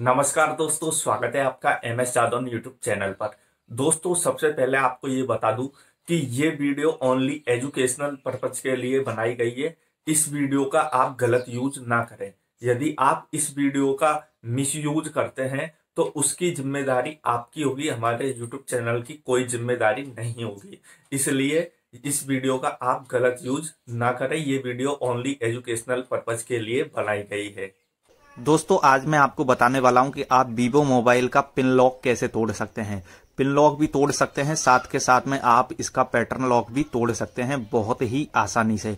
नमस्कार दोस्तों स्वागत है आपका M S Yadav YouTube channel पर दोस्तों सबसे पहले आपको ये बता दूं कि ये वीडियो ओनली एजुकेशनल पर्पज के लिए बनाई गई है इस वीडियो का आप गलत यूज ना करें यदि आप इस वीडियो का मिस यूज करते हैं तो उसकी जिम्मेदारी आपकी होगी हमारे यूट्यूब चैनल की कोई जिम्मेदारी नहीं होगी इसलिए इस वीडियो का आप गलत यूज ना करें ये वीडियो ओनली एजुकेशनल पर्पज के लिए बनाई गई है दोस्तों आज मैं आपको बताने वाला हूं कि आप वीवो मोबाइल का पिन लॉक कैसे तोड़ सकते हैं पिन लॉक भी तोड़ सकते हैं साथ के साथ में आप इसका पैटर्न लॉक भी तोड़ सकते हैं बहुत ही आसानी से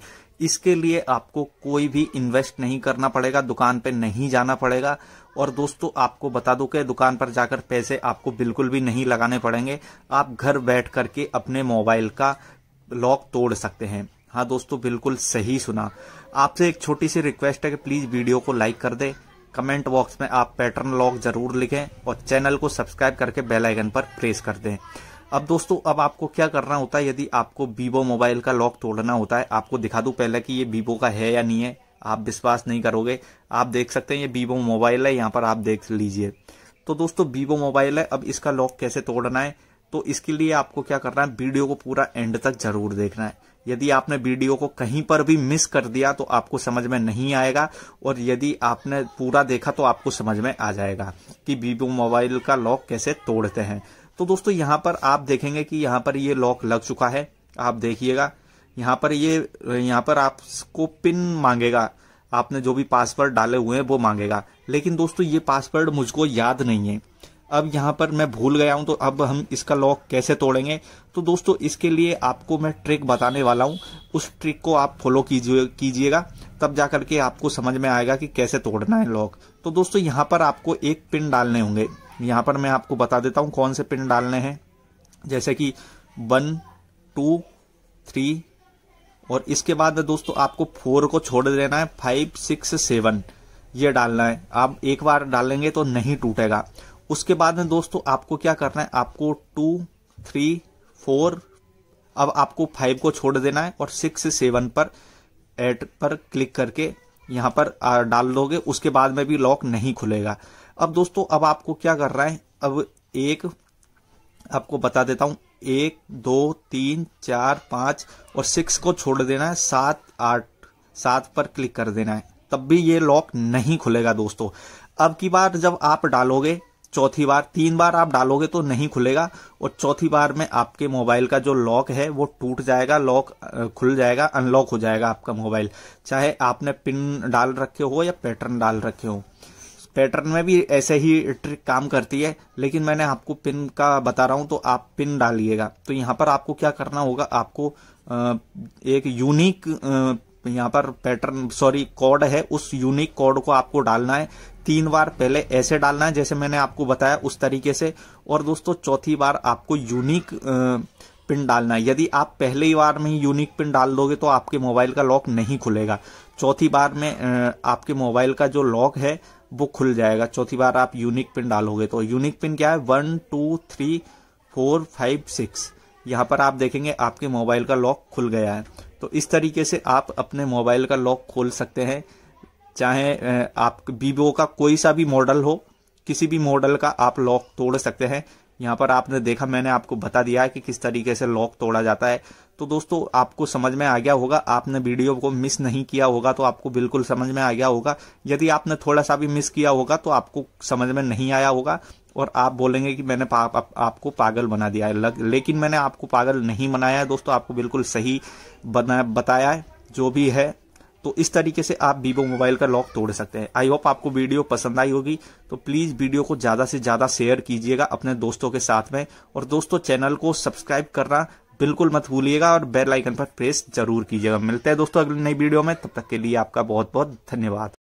इसके लिए आपको कोई भी इन्वेस्ट नहीं करना पड़ेगा दुकान पे नहीं जाना पड़ेगा और दोस्तों आपको बता दूं कि दुकान पर जाकर पैसे आपको बिल्कुल भी नहीं लगाने पड़ेंगे आप घर बैठ करके अपने मोबाइल का लॉक तोड़ सकते हैं हाँ दोस्तों बिल्कुल सही सुना आपसे एक छोटी सी रिक्वेस्ट है कि प्लीज़ वीडियो को लाइक कर दे कमेंट बॉक्स में आप पैटर्न लॉक जरूर लिखें और चैनल को सब्सक्राइब करके बेल आइकन पर प्रेस कर दें अब दोस्तों अब आपको क्या करना होता है यदि आपको वीवो मोबाइल का लॉक तोड़ना होता है आपको दिखा दूं पहले कि ये वीवो का है या नहीं है आप विश्वास नहीं करोगे आप देख सकते हैं ये वीवो मोबाइल है यहाँ पर आप देख लीजिए तो दोस्तों वीवो मोबाइल है अब इसका लॉक कैसे तोड़ना है तो इसके लिए आपको क्या करना है वीडियो को पूरा एंड तक जरूर देखना है यदि आपने वीडियो को कहीं पर भी मिस कर दिया तो आपको समझ में नहीं आएगा और यदि आपने पूरा देखा तो आपको समझ में आ जाएगा कि वीवो मोबाइल का लॉक कैसे तोड़ते हैं तो दोस्तों यहां पर आप देखेंगे कि यहाँ पर ये लॉक लग चुका है आप देखिएगा यहां पर ये यहाँ पर आपको पिन मांगेगा आपने जो भी पासवर्ड डाले हुए हैं वो मांगेगा लेकिन दोस्तों ये पासवर्ड मुझको याद नहीं है अब यहाँ पर मैं भूल गया हूँ तो अब हम इसका लॉक कैसे तोड़ेंगे तो दोस्तों इसके लिए आपको मैं ट्रिक बताने वाला हूँ उस ट्रिक को आप फॉलो कीजिए कीजिएगा तब जा करके आपको समझ में आएगा कि कैसे तोड़ना है लॉक तो दोस्तों यहाँ पर आपको एक पिन डालने होंगे यहाँ पर मैं आपको बता देता हूँ कौन से पिन डालने हैं जैसे कि वन टू थ्री और इसके बाद दोस्तों आपको फोर को छोड़ देना है फाइव सिक्स सेवन ये डालना है आप एक बार डालेंगे तो नहीं टूटेगा उसके बाद में दोस्तों आपको क्या करना है आपको टू थ्री फोर अब आपको फाइव को छोड़ देना है और सिक्स से सेवन पर एट पर क्लिक करके यहाँ पर डाल दोगे उसके बाद में भी लॉक नहीं खुलेगा अब दोस्तों अब आपको क्या कर रहा है अब एक आपको बता देता हूं एक दो तीन चार पांच और सिक्स को छोड़ देना है सात आठ सात पर क्लिक कर देना है तब भी ये लॉक नहीं खुलेगा दोस्तों अब की बार जब आप डालोगे चौथी बार तीन बार आप डालोगे तो नहीं खुलेगा और चौथी बार में आपके मोबाइल का जो लॉक है वो टूट जाएगा लॉक खुल जाएगा अनलॉक हो जाएगा आपका मोबाइल चाहे आपने पिन डाल रखे हो या पैटर्न डाल रखे हो पैटर्न में भी ऐसे ही ट्रिक काम करती है लेकिन मैंने आपको पिन का बता रहा हूं तो आप पिन डालिएगा तो यहाँ पर आपको क्या करना होगा आपको एक यूनिक यहाँ पर पैटर्न सॉरी कोड है उस यूनिक कोड को आपको डालना है तीन बार पहले ऐसे डालना है जैसे मैंने आपको बताया उस तरीके से और दोस्तों चौथी बार आपको यूनिक पिन डालना है यदि आप पहले ही बार में ही यूनिक पिन डाल दोगे तो आपके मोबाइल का लॉक नहीं खुलेगा चौथी बार में आपके मोबाइल का जो लॉक है वो खुल जाएगा चौथी बार आप यूनिक पिन डालोगे तो यूनिक पिन क्या है one two three four five six यहाँ पर आप देखेंगे आपके मोबाइल का लॉक खुल गया है तो इस तरीके से आप अपने मोबाइल का लॉक खोल सकते हैं चाहे आप वीवो का कोई सा भी मॉडल हो किसी भी मॉडल का आप लॉक तोड़ सकते हैं यहाँ पर आपने देखा मैंने आपको बता दिया है कि किस तरीके से लॉक तोड़ा जाता है तो दोस्तों आपको समझ में आ गया होगा आपने वीडियो को मिस नहीं किया होगा तो आपको बिल्कुल समझ में आ गया होगा यदि आपने थोड़ा सा भी मिस किया होगा तो आपको समझ में नहीं आया होगा और आप बोलेंगे कि मैंने पा, आप, आपको पागल बना दिया है लग, लेकिन मैंने आपको पागल नहीं बनाया है दोस्तों आपको बिल्कुल सही बना बताया है जो भी है तो इस तरीके से आप वीवो मोबाइल का लॉक तोड़ सकते हैं आई होप आपको वीडियो पसंद आई होगी तो प्लीज़ वीडियो को ज़्यादा से ज़्यादा शेयर कीजिएगा अपने दोस्तों के साथ में और दोस्तों चैनल को सब्सक्राइब करना बिल्कुल मत भूलिएगा और बेल आइकन पर प्रेस जरूर कीजिएगा मिलते हैं दोस्तों अगले नई वीडियो में तब तक के लिए आपका बहुत बहुत धन्यवाद